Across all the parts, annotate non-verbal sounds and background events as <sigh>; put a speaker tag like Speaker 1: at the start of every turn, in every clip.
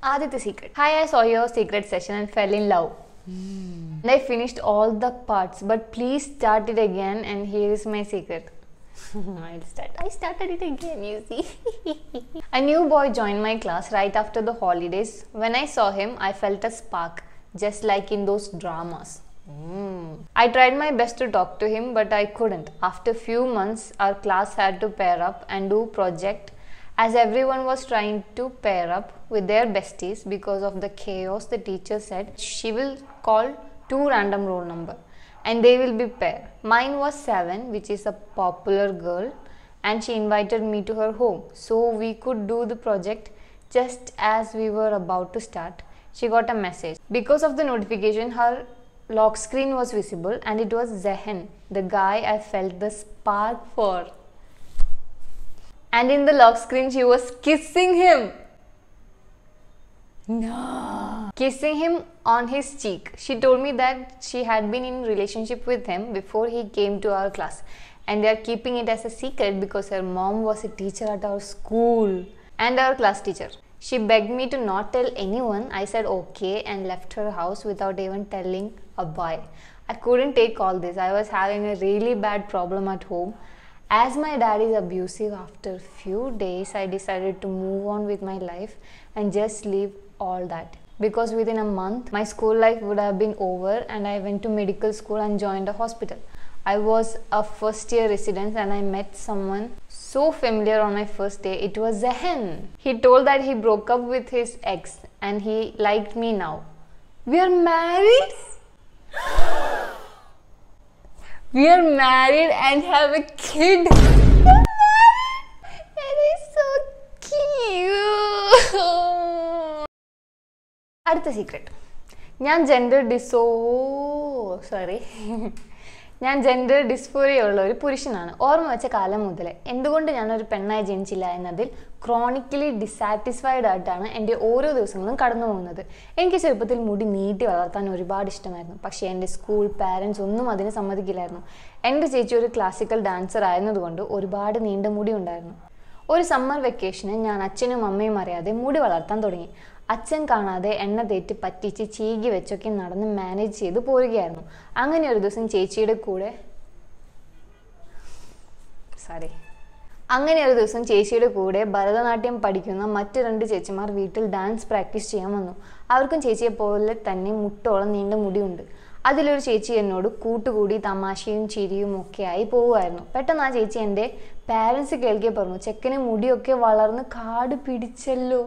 Speaker 1: Aditya Secret. Hi, I saw your secret session and fell in love. Mm. And I finished all the parts, but please start it again. And here is my secret. <laughs> I'll start. I started it again, you see. <laughs> a new boy joined my class right after the holidays. When I saw him, I felt a spark, just like in those dramas. Mm. I tried my best to talk to him, but I couldn't. After few months, our class had to pair up and do project as everyone was trying to pair up with their besties because of the chaos the teacher said she will call two random roll number and they will be pair. mine was 7 which is a popular girl and she invited me to her home so we could do the project just as we were about to start she got a message because of the notification her lock screen was visible and it was zehen the guy i felt the spark for and in the lock screen she was kissing him. No. Kissing him on his cheek. She told me that she had been in relationship with him before he came to our class and they are keeping it as a secret because her mom was a teacher at our school and our class teacher. She begged me to not tell anyone. I said okay and left her house without even telling a boy. I couldn't take all this. I was having a really bad problem at home as my dad is abusive after few days i decided to move on with my life and just leave all that because within a month my school life would have been over and i went to medical school and joined a hospital i was a first year resident and i met someone so familiar on my first day it was zehen he told that he broke up with his ex and he liked me now we are married <gasps> <laughs> We are married and have a kid. <laughs> it is so cute. <laughs> അടുത്ത secret gender gender ഡിസോ sorry. <laughs> ഞാൻ gender ഡിസ്ഫോറിയുള്ള ഒരു പുരുഷനാണ് ഓർമ്മ വെച്ച കാലം മുതൽ എന്തുകൊണ്ട് ഞാൻ ഒരു പെണ്ണായി ജനിച്ചില്ല എന്നതിൽ ക്രോണിക്കലി ഡിസാറ്റിസ്ഫൈഡ് ആയിട്ടാണ് എൻ്റെ ഓരോ ദിവസങ്ങളും കടന്നു പോകുന്നത് എനിക്ക് ചെറുപ്പത്തിൽ മുടി നീട്ടി വളർത്താൻ ഒരുപാട് ഇഷ്ടമായിരുന്നു പക്ഷേ എൻ്റെ സ്കൂൾ പാരൻസ് ഒന്നും അതിന് സമ്മതിക്കില്ലായിരുന്നു എൻ്റെ ചേച്ചി ഒരു ക്ലാസിക്കൽ ഡാൻസർ ആയിരുന്നതുകൊണ്ട് ഒരുപാട് നീണ്ട മുടി ഉണ്ടായിരുന്നു ഒരു സമ്മർ വെക്കേഷന് ഞാൻ അച്ഛനും അമ്മയും അറിയാതെ മുടി വളർത്താൻ തുടങ്ങി അച്ഛൻ കാണാതെ എണ്ണ തേറ്റ് പറ്റിച്ച് ചീകി വെച്ചൊക്കെ നടന്ന് മാനേജ് ചെയ്ത് പോരുകയായിരുന്നു അങ്ങനെ ഒരു ദിവസം ചേച്ചിയുടെ കൂടെ സോറി അങ്ങനെ ഒരു ദിവസം ചേച്ചിയുടെ കൂടെ ഭരതനാട്യം പഠിക്കുന്ന മറ്റു രണ്ട് ചേച്ചിമാർ വീട്ടിൽ ഡാൻസ് പ്രാക്ടീസ് ചെയ്യാൻ വന്നു അവർക്കും ചേച്ചിയെ പോലെ തന്നെ മുട്ടോളം നീണ്ട മുടിയുണ്ട് അതിലൊരു ചേച്ചി എന്നോട് കൂട്ടുകൂടി തമാശയും ചിരിയും ഒക്കെ ആയി പോവുമായിരുന്നു പെട്ടെന്ന് ആ ചേച്ചി എൻ്റെ പാരൻസ് കേൾക്കെ പറഞ്ഞു ചെക്കന് മുടിയൊക്കെ വളർന്ന് കാട് പിടിച്ചല്ലോ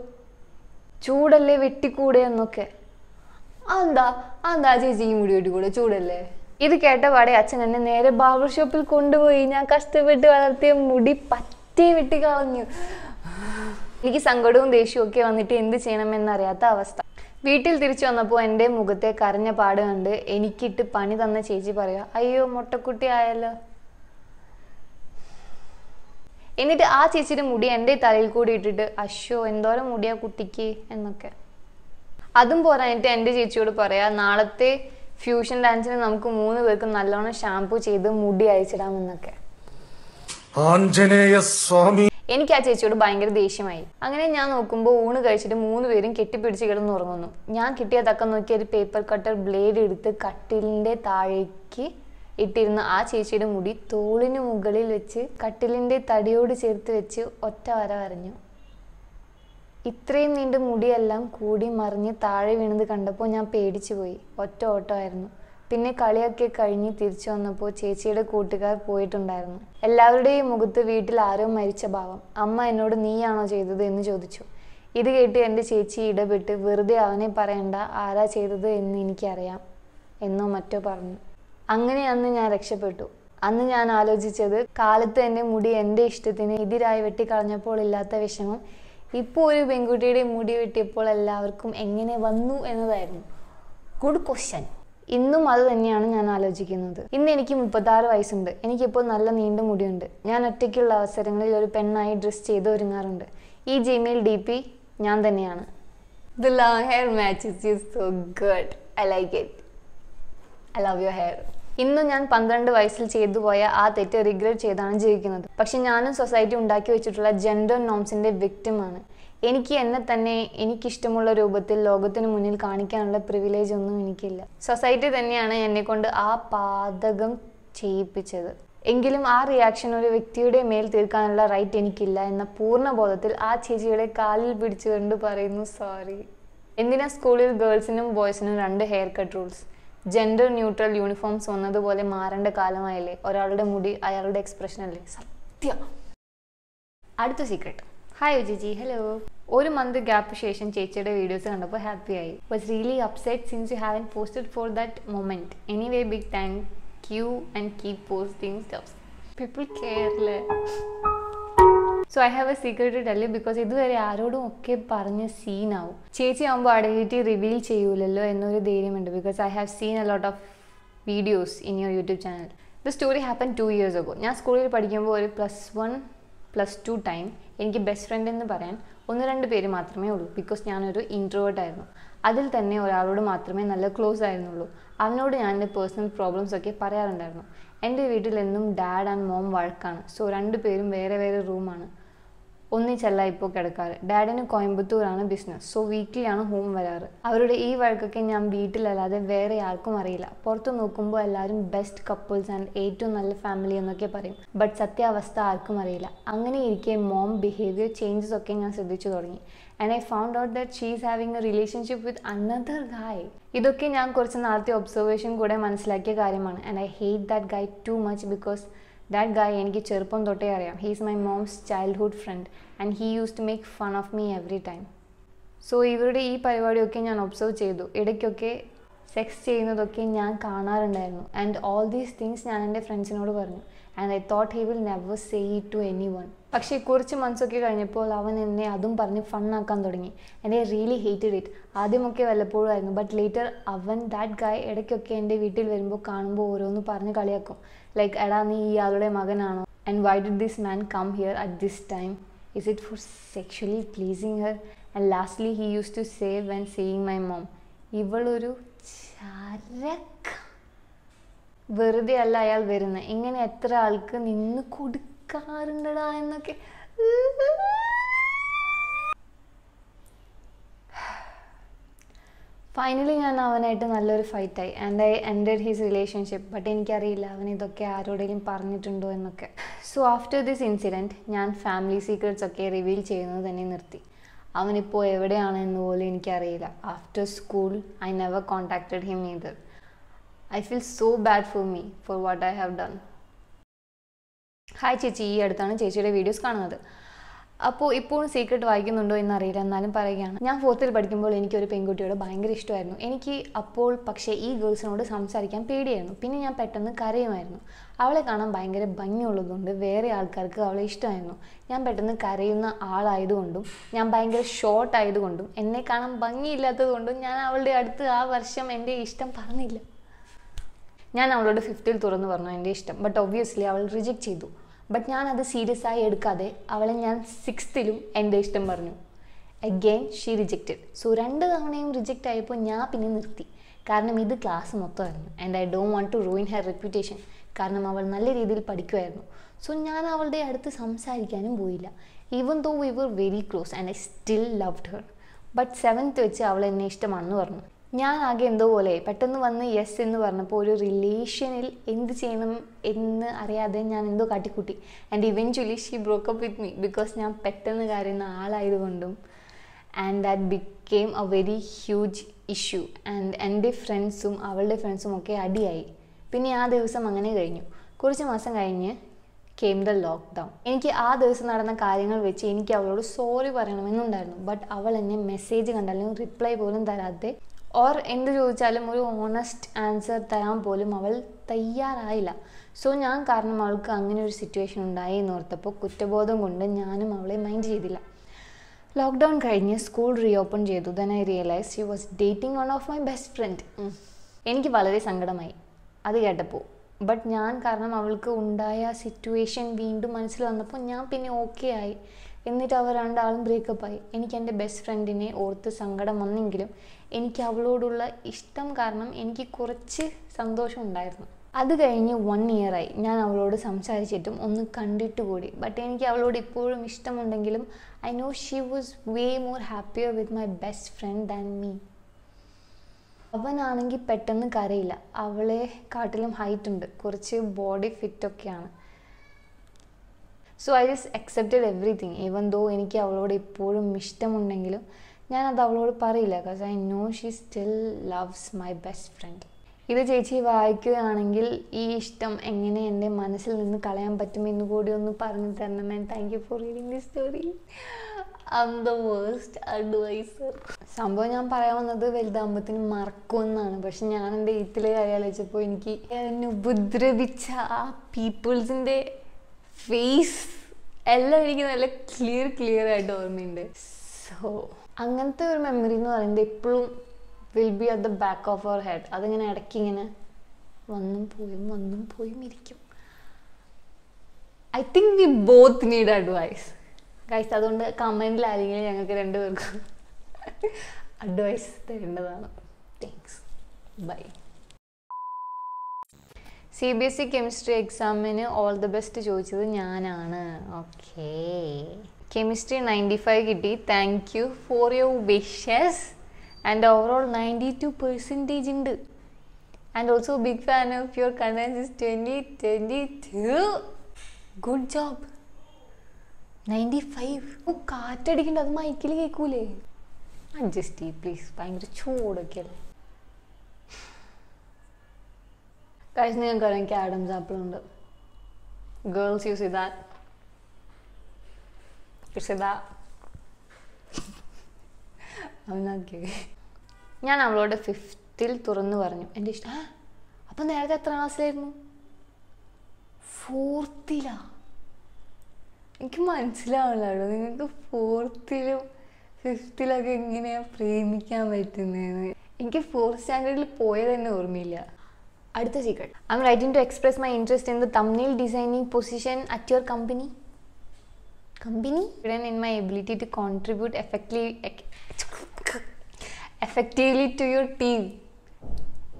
Speaker 1: ചൂടല്ലേ വെട്ടിക്കൂടെ എന്നൊക്കെ അതെന്താ ചേച്ചി ഈ മുടി വെട്ടിക്കൂടെ ചൂടല്ലേ ഇത് പാടെ അച്ഛൻ എന്നെ നേരെ ബാർബർ ഷോപ്പിൽ കൊണ്ടുപോയി ഞാൻ കഷ്ടപ്പെട്ട് വളർത്തിയ മുടി പറ്റി വെട്ടി കളഞ്ഞു എനിക്ക് സങ്കടവും ദേഷ്യവും ഒക്കെ വന്നിട്ട് എന്ത് ചെയ്യണമെന്നറിയാത്ത അവസ്ഥ വീട്ടിൽ തിരിച്ചു വന്നപ്പോൾ എൻ്റെ മുഖത്തെ കരഞ്ഞ പാട് കണ്ട് എനിക്കിട്ട് പണി തന്ന ചേച്ചി പറയുക അയ്യോ മുട്ടക്കുട്ടി ആയല്ലോ എന്നിട്ട് ആ ചേച്ചിയുടെ മുടി എൻ്റെ തലയിൽ കൂടി ഇട്ടിട്ട് അശ്യോ എന്തോരം മുടിയാ കുട്ടിക്ക് എന്നൊക്കെ അതും പോരാഞ്ഞിട്ട് എൻ്റെ ചേച്ചിയോട് പറയാ നാളത്തെ ഫ്യൂഷൻ ഡാൻസിന് നമുക്ക് മൂന്ന് പേർക്കും നല്ലോണം ഷാംപൂ ചെയ്ത് മുടി അയച്ചിടാമെന്നൊക്കെ ആഞ്ജനേയ സ്വാമി എനിക്ക് ആ ചേച്ചിയോട് ഭയങ്കര ദേഷ്യമായി അങ്ങനെ ഞാൻ നോക്കുമ്പോൾ ഊണ് കഴിച്ചിട്ട് മൂന്ന് പേരും കെട്ടിപ്പിടിച്ച് കിടന്നുറങ്ങുന്നു ഉറങ്ങുന്നു ഞാൻ കിട്ടിയ തക്കം നോക്കി ഒരു പേപ്പർ കട്ടർ ബ്ലേഡ് എടുത്ത് കട്ടിലിന്റെ താഴേക്ക് ഇട്ടിരുന്ന ആ ചേച്ചിയുടെ മുടി തോളിന് മുകളിൽ വെച്ച് കട്ടിലിൻ്റെ തടിയോട് ചേർത്ത് വെച്ച് ഒറ്റ വര വരഞ്ഞു ഇത്രയും നീണ്ട മുടിയെല്ലാം കൂടി മറിഞ്ഞ് താഴെ വീണത് കണ്ടപ്പോൾ ഞാൻ പേടിച്ചു പോയി ഒറ്റ ഓട്ടമായിരുന്നു പിന്നെ കളിയൊക്കെ കഴിഞ്ഞ് തിരിച്ചു വന്നപ്പോൾ ചേച്ചിയുടെ കൂട്ടുകാർ പോയിട്ടുണ്ടായിരുന്നു എല്ലാവരുടെയും മുഖത്ത് വീട്ടിൽ ആരോ മരിച്ച ഭാവം അമ്മ എന്നോട് നീയാണോ ചെയ്തത് എന്ന് ചോദിച്ചു ഇത് കേട്ട് എൻ്റെ ചേച്ചി ഇടപെട്ട് വെറുതെ അവനെ പറയണ്ട ആരാ ചെയ്തത് എന്ന് എനിക്കറിയാം എന്നോ മറ്റോ പറഞ്ഞു അങ്ങനെ അന്ന് ഞാൻ രക്ഷപ്പെട്ടു അന്ന് ഞാൻ ആലോചിച്ചത് കാലത്ത് എൻ്റെ മുടി എൻ്റെ ഇഷ്ടത്തിന് എതിരായി വെട്ടിക്കളഞ്ഞപ്പോൾ ഇല്ലാത്ത വിഷമം ഇപ്പോൾ ഒരു പെൺകുട്ടിയുടെ മുടി വെട്ടിയപ്പോൾ എല്ലാവർക്കും എങ്ങനെ വന്നു എന്നതായിരുന്നു ഗുഡ് ക്വസ്റ്റ്യൻ ഇന്നും അത് തന്നെയാണ് ഞാൻ ആലോചിക്കുന്നത് ഇന്ന് എനിക്ക് മുപ്പത്താറ് വയസ്സുണ്ട് എനിക്കിപ്പോൾ നല്ല നീണ്ട മുടിയുണ്ട് ഞാൻ ഒറ്റയ്ക്കുള്ള അവസരങ്ങളിൽ ഒരു പെണ്ണായി ഡ്രസ്സ് ചെയ്ത് ഒരുങ്ങാറുണ്ട് ഈ ജിമെയിൽ ഡി പി ഞാൻ തന്നെയാണ് the long hair matches is so good I like it I love your hair ഇന്ന് ഞാൻ പന്ത്രണ്ട് വയസ്സിൽ ചെയ്തു പോയ ആ തെറ്റ് റിഗ്രറ്റ് ചെയ്താണ് ജീവിക്കുന്നത് പക്ഷെ ഞാനും സൊസൈറ്റി ഉണ്ടാക്കി വെച്ചിട്ടുള്ള ജെൻഡർ നോംസിന്റെ വിക്ടിമാണ് എനിക്ക് എന്നെ തന്നെ എനിക്കിഷ്ടമുള്ള രൂപത്തിൽ ലോകത്തിന് മുന്നിൽ കാണിക്കാനുള്ള പ്രിവിലേജ് ഒന്നും എനിക്കില്ല സൊസൈറ്റി തന്നെയാണ് എന്നെക്കൊണ്ട് ആ പാതകം ചെയ്യിപ്പിച്ചത് എങ്കിലും ആ റിയാക്ഷൻ ഒരു വ്യക്തിയുടെ മേൽ തീർക്കാനുള്ള റൈറ്റ് എനിക്കില്ല എന്ന പൂർണ്ണ ബോധത്തിൽ ആ ചേച്ചിയുടെ കാലിൽ പിടിച്ചുകൊണ്ട് പറയുന്നു സോറി എന്തിനാ സ്കൂളിൽ ഗേൾസിനും ബോയ്സിനും രണ്ട് haircut rules gender neutral uniforms വന്നതുപോലെ മാറേണ്ട കാലമായല്ലേ ഒരാളുടെ മുടി അയാളുടെ എക്സ്പ്രഷൻ അല്ലേ സത്യം അടുത്ത സീക്രട്ട് ഹായ് ജിജി ഹലോ ഒരു മന്ത് ഗ്യാപ്പ് ശേഷം ചേച്ചിയുടെ വീഡിയോസ് കണ്ടപ്പോൾ ഹാപ്പി ആയി was really upset since you and posted for that moment anyway big thank you and keep posting stuff people ലെ so I have a secret tell because ഇതുവരെ ആരോടും ഒക്കെ പറഞ്ഞ് സീനാവും ചേച്ചി ആകുമ്പോൾ ഐഡൻറ്റിറ്റി റിവീൽ ചെയ്യൂലല്ലോ എന്നൊരു ധൈര്യമുണ്ട് because I have seen a lot of videos in your YouTube channel the story happen two years ago ഞാൻ സ്കൂളിൽ പഠിക്കുമ്പോൾ ഒരു plus one plus two time എനിക്ക് ബെസ്റ്റ് ഫ്രണ്ട് എന്ന് പറയാൻ ഒന്ന് രണ്ട് പേര് മാത്രമേ ഉള്ളൂ ബിക്കോസ് ഞാനൊരു ഇൻട്രോവേർട്ട് ആയിരുന്നു അതിൽ തന്നെ ഒരാളോട് മാത്രമേ നല്ല ക്ലോസ് ആയിരുന്നുള്ളൂ അവനോട് ഞാൻ എൻ്റെ പേഴ്സണൽ പ്രോബ്ലംസ് ഒക്കെ പറയാറുണ്ടായിരുന്നു എൻ്റെ വീട്ടിൽ എന്നും ഡാഡ് ആൻഡ് മോം വഴക്കാണ് സോ രണ്ടുപേരും വേറെ വേറെ റൂമാണ് ഒന്നിച്ചല്ല ഇപ്പോൾ കിടക്കാറ് ഡാഡിന് കോയമ്പത്തൂരാണ് ബിസിനസ് സോ വീക്കിലാണ് ഹോം വരാറ് അവരുടെ ഈ വഴക്കൊക്കെ ഞാൻ വീട്ടിലല്ലാതെ വേറെ ആർക്കും അറിയില്ല പുറത്തു നോക്കുമ്പോൾ എല്ലാവരും ബെസ്റ്റ് കപ്പിൾസ് ആൻഡ് ഏറ്റവും നല്ല ഫാമിലി എന്നൊക്കെ പറയും ബട്ട് സത്യാവസ്ഥ ആർക്കും അറിയില്ല അങ്ങനെ ഇരിക്കെ മോം ബിഹേവിയർ ചേഞ്ചസ് ഒക്കെ ഞാൻ ശ്രദ്ധിച്ചു തുടങ്ങി and I found out that she is having a relationship with another guy ഇതൊക്കെ ഞാൻ കുറച്ച് നാളത്തെ ഒബ്സർവേഷൻ കൂടെ മനസ്സിലാക്കിയ കാര്യമാണ് and I hate that guy too much because that guy എനിക്ക് ചെറുപ്പം തൊട്ടേ അറിയാം he's my mom's childhood friend and he use to make fun of me every time so ഇവരുടെ ഈ പരിപാടിയൊക്കെ ഞാൻ ഒബ്സർവ് ചെയ്തു ഇടയ്ക്കൊക്കെ സെക്സ് ചെയ്യുന്നതൊക്കെ ഞാൻ കാണാറുണ്ടായിരുന്നു ആൻഡ് ഓൾ ദീസ് തിങ്സ് ഞാൻ എൻ്റെ ഫ്രണ്ട്സിനോട് പറഞ്ഞു and I thought he will never say it to anyone പക്ഷേ കുറച്ച് മന്ത്സൊക്കെ കഴിഞ്ഞപ്പോൾ അവൻ എന്നെ അതും പറഞ്ഞ് ഫണ്ണാക്കാൻ തുടങ്ങി എൻ്റെ ഐ റിയലി ഹേറ്റഡ് ഇറ്റ് ആദ്യമൊക്കെ വല്ലപ്പോഴും ആയിരുന്നു ബട്ട് ലേറ്റർ അവൻ ദാറ്റ് ഗായ് ഇടയ്ക്കൊക്കെ എൻ്റെ വീട്ടിൽ വരുമ്പോൾ കാണുമ്പോൾ ഓരോന്ന് പറഞ്ഞ് കളിയാക്കും ലൈക്ക് എടാ നീ ഇയാളുടെ മകനാണോ and why did this man come here at this time is it for sexually pleasing her and lastly he use to save and seeing my mom ഇവളൊരു ചരക്ക വെറുതെ അല്ല അയാൾ വരുന്നത് ഇങ്ങനെ എത്ര ആൾക്ക് നിന്ന് കൊടുക്കാറുണ്ടടാ എന്നൊക്കെ ഫൈനലി ഞാൻ അവനായിട്ട് നല്ലൊരു ഫൈറ്റായി and I ended his relationship but എനിക്കറിയില്ല അവൻ ഇതൊക്കെ ആരോടെങ്കിലും പറഞ്ഞിട്ടുണ്ടോ എന്നൊക്കെ സോ ആഫ്റ്റർ ദിസ് ഇൻസിഡൻറ്റ് ഞാൻ ഫാമിലി സീക്രട്സ് ഒക്കെ റിവീൽ ചെയ്യുന്നത് തന്നെ നിർത്തി അവനിപ്പോൾ എവിടെയാണ് എന്ന് പോലും എനിക്കറിയില്ല after school I never contacted him neither I feel so bad for me for what I have done hi ചേച്ചി ഈ അടുത്താണ് ചേച്ചിയുടെ വീഡിയോസ് കാണുന്നത് അപ്പോൾ ഇപ്പോഴും സീക്രട്ട് വായിക്കുന്നുണ്ടോ അറിയില്ല എന്നാലും പറയുകയാണ് ഞാൻ ഫോർത്തിൽ പഠിക്കുമ്പോൾ എനിക്ക് ഒരു പെൺകുട്ടിയോട് ഭയങ്കര ഇഷ്ടമായിരുന്നു എനിക്ക് അപ്പോൾ പക്ഷേ ഈ ഗേൾസിനോട് സംസാരിക്കാൻ പേടിയായിരുന്നു പിന്നെ ഞാൻ പെട്ടെന്ന് കരയുമായിരുന്നു അവളെ കാണാൻ ഭയങ്കര ഭംഗിയുള്ളതുകൊണ്ട് വേറെ ആൾക്കാർക്ക് അവളെ ഇഷ്ടമായിരുന്നു ഞാൻ പെട്ടെന്ന് കരയുന്ന ആളായതുകൊണ്ടും ഞാൻ ഭയങ്കര ഷോർട്ട് ആയതുകൊണ്ടും എന്നെ കാണാൻ ഭംഗിയില്ലാത്തതുകൊണ്ടും ഞാൻ അവളുടെ അടുത്ത് ആ വർഷം എൻ്റെ ഇഷ്ടം പറഞ്ഞില്ല ഞാൻ അവളോട് ഫിഫ്ത്തിൽ തുറന്നു പറഞ്ഞു എൻ്റെ ഇഷ്ടം ബട്ട് ഒബ്വിയസ്ലി അവൾ റിജക്റ്റ് ചെയ്തു ബട്ട് ഞാൻ അത് സീരിയസ് ആയി എടുക്കാതെ അവളെ ഞാൻ സിക്സ്ത്തിലും എൻ്റെ ഇഷ്ടം പറഞ്ഞു അഗെയിൻ ഷീ റിജക്റ്റഡ് സോ രണ്ട് തവണയും റിജക്റ്റ് ആയപ്പോൾ ഞാൻ പിന്നെ നിർത്തി കാരണം ഇത് ക്ലാസ് മൊത്തമായിരുന്നു and I do want to ruin her reputation കാരണം അവൾ നല്ല രീതിയിൽ പഠിക്കുമായിരുന്നു സോ ഞാൻ അവളുടെ അടുത്ത് സംസാരിക്കാനും പോയില്ല even though we were very close and I still loved her but seventh വെച്ച് അവൾ എന്നെ ഇഷ്ടമാണെന്ന് പറഞ്ഞു ഞാൻ ആകെ എന്തോ പോലെ പെട്ടെന്ന് വന്ന് യെസ് എന്ന് പറഞ്ഞപ്പോൾ ഒരു റിലേഷനിൽ എന്ത് ചെയ്യണം എന്ന് അറിയാതെ ഞാൻ എന്തോ കാട്ടിക്കൂട്ടി and eventually she broke up with me because ഞാൻ പെട്ടെന്ന് കരയുന്ന ആളായതുകൊണ്ടും and that became a very huge issue and എൻ്റെ ഫ്രണ്ട്സും അവളുടെ ഫ്രണ്ട്സും ഒക്കെ അടിയായി പിന്നെ ആ ദിവസം അങ്ങനെ കഴിഞ്ഞു കുറച്ച് മാസം കഴിഞ്ഞ് കെയിം ദ ലോക്ക്ഡൗൺ എനിക്ക് ആ ദിവസം നടന്ന കാര്യങ്ങൾ വെച്ച് എനിക്ക് അവളോട് സോറി പറയണമെന്നുണ്ടായിരുന്നു ബട്ട് അവൾ എന്നെ മെസ്സേജ് കണ്ടാലും റിപ്ലൈ പോലും തരാതെ ഓർ എന്ത് ചോദിച്ചാലും ഒരു ഓണസ്റ്റ് ആൻസർ തരാൻ പോലും അവൾ തയ്യാറായില്ല സോ ഞാൻ കാരണം അവൾക്ക് അങ്ങനെ ഒരു സിറ്റുവേഷൻ ഉണ്ടായി എന്ന് ഓർത്തപ്പോൾ കുറ്റബോധം കൊണ്ട് ഞാനും അവളെ മൈൻഡ് ചെയ്തില്ല ലോക്ക്ഡൗൺ കഴിഞ്ഞ് സ്കൂൾ റീഓപ്പൺ ചെയ്തു then I realise she was dating one of my best friend എനിക്ക് വളരെ സങ്കടമായി അത് കേട്ടപ്പോൾ ബട്ട് ഞാൻ കാരണം അവൾക്ക് ഉണ്ടായ സിറ്റുവേഷൻ വീണ്ടും മനസ്സിൽ വന്നപ്പോൾ ഞാൻ പിന്നെ ഓക്കെ ആയി എന്നിട്ട് അവർ രണ്ടാളും ബ്രേക്കപ്പ് ആയി എനിക്ക് എൻ്റെ ബെസ്റ്റ് ഫ്രണ്ടിനെ ഓർത്ത് സങ്കടം വന്നെങ്കിലും എനിക്ക് അവളോടുള്ള ഇഷ്ടം കാരണം എനിക്ക് കുറച്ച് സന്തോഷം ഉണ്ടായിരുന്നു അത് കഴിഞ്ഞ് വൺ ഇയറായി ഞാൻ അവളോട് സംസാരിച്ചിട്ടും ഒന്ന് കണ്ടിട്ട് കൂടി ബട്ട് എനിക്ക് അവളോട് ഇപ്പോഴും ഇഷ്ടമുണ്ടെങ്കിലും I know she was way more happier with my best friend than me അവനാണെങ്കിൽ പെട്ടെന്ന് കരയില്ല അവളെ കാട്ടിലും ഹൈറ്റ് ഉണ്ട് കുറച്ച് ബോഡി ഫിറ്റൊക്കെയാണ് so I just accepted everything even though എനിക്ക് അവളോട് എപ്പോഴും ഇഷ്ടമുണ്ടെങ്കിലും ഞാൻ അത് അവളോട് പറയില്ല because I know she still loves my best friend ഇത് ചേച്ചി വായിക്കുകയാണെങ്കിൽ ഈ ഇഷ്ടം എങ്ങനെ എൻ്റെ മനസ്സിൽ നിന്ന് കളയാൻ പറ്റുമെന്ന് കൂടി ഒന്ന് പറഞ്ഞു തരണം man thank you for reading the story I'm the worst adviser സംഭവം ഞാൻ പറയാൻ വന്നത് വലുതാകുമ്പത്തിന് മറക്കുമെന്നാണ് പക്ഷെ ഞാൻ എൻ്റെ എയ്ത്തിലെ കാര്യം ആലോചിച്ചപ്പോൾ എനിക്ക് എന്നെ ഉപദ്രവിച്ച ആ പീപ്പിൾസിൻ്റെ ഫേസ് എല്ലാം എനിക്ക് നല്ല ക്ലിയർ ക്ലിയർ ആയിട്ട് ഓർമ്മയുണ്ട് സോ അങ്ങനത്തെ ഒരു മെമ്മറി എന്ന് പറയുന്നത് എപ്പോഴും will be at the back of our head അതിങ്ങനെ ഇടയ്ക്ക് ഇങ്ങനെ വന്നും പോയും വന്നും പോയും ഇരിക്കും I think we both need advice guys അതുകൊണ്ട് കമൻറ്റിൽ ആരെങ്കിലും ഞങ്ങൾക്ക് രണ്ടുപേർക്കും അഡ്വൈസ് തരേണ്ടതാണ് thanks bye C B S E chemistry എക്സാമിന് ഓൾ ദ ബെസ്റ്റ് ചോദിച്ചത് ഞാനാണ് ഓക്കെ കെമിസ്ട്രി നയൻറ്റി ഫൈവ് കിട്ടി thank you for your wishes and overall ninety two percentage ഉണ്ട് and also big fan of your contents is twenty twenty two good job ninety five ഓ കാറ്റടിക്കണ്ട അത് മൈക്കിൽ കേൾക്കൂലേ adjust ചെയ്യ് please ഭയങ്കര ചൂടൊക്കെ അല്ലേ കഴിഞ്ഞ ഞാൻ കുറേ എനിക്ക് ആഡംസ് ആപ്പിൾ ഉണ്ട് ഗേൾസ് യൂസ് ഇതാ ഞാൻ അവളോട് ഫിഫ്തിൽ തുറന്നു പറഞ്ഞു എൻ്റെ ഇഷ്ടം അപ്പം നേരത്തെ എത്ര ക്ലാസ്സിലായിരുന്നു ഫോർത്തിലാ എനിക്ക് മനസ്സിലാവില്ലാടോ നിങ്ങൾക്ക് ഫോർത്തിലും ഫിഫ്തിലൊക്കെ എങ്ങനെയാണ് പ്രേമിക്കാൻ പറ്റുന്നതെന്ന് എനിക്ക് ഫോർത്ത് സ്റ്റാൻഡേർഡിൽ പോയത് ഓർമ്മയില്ല അടുത്ത secret I am writing to express my interest in the തമ്മിൽ designing position at your company company in my ability to contribute effective effectively to your team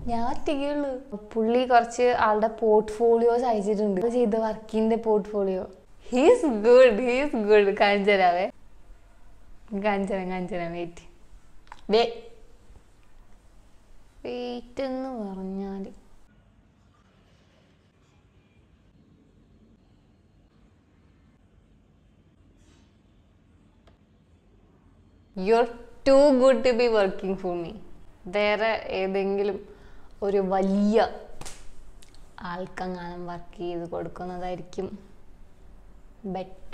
Speaker 1: ഞാൻ ഒറ്റയ്ക്കുള്ളൂ പുള്ളി കുറച്ച് ആളുടെ പോർട്ട്ഫോളിയോസ് അയച്ചിട്ടുണ്ട് ചെയ്ത വർക്കിൻ്റെ portfolio he's good he's good കാണിച്ചു കാഞ്ചന കാഞ്ചന വെയിറ്റ് കാണിച്ചു വെയിറ്റ് വെയിറ്റ് എന്ന് പറഞ്ഞാൽ you are too good to be working for me വേറെ ഏതെങ്കിലും ഒരു വലിയ ആൾക്കങ്ങാനം വർക്ക് ചെയ്ത് കൊടുക്കുന്നതായിരിക്കും ബെറ്റർ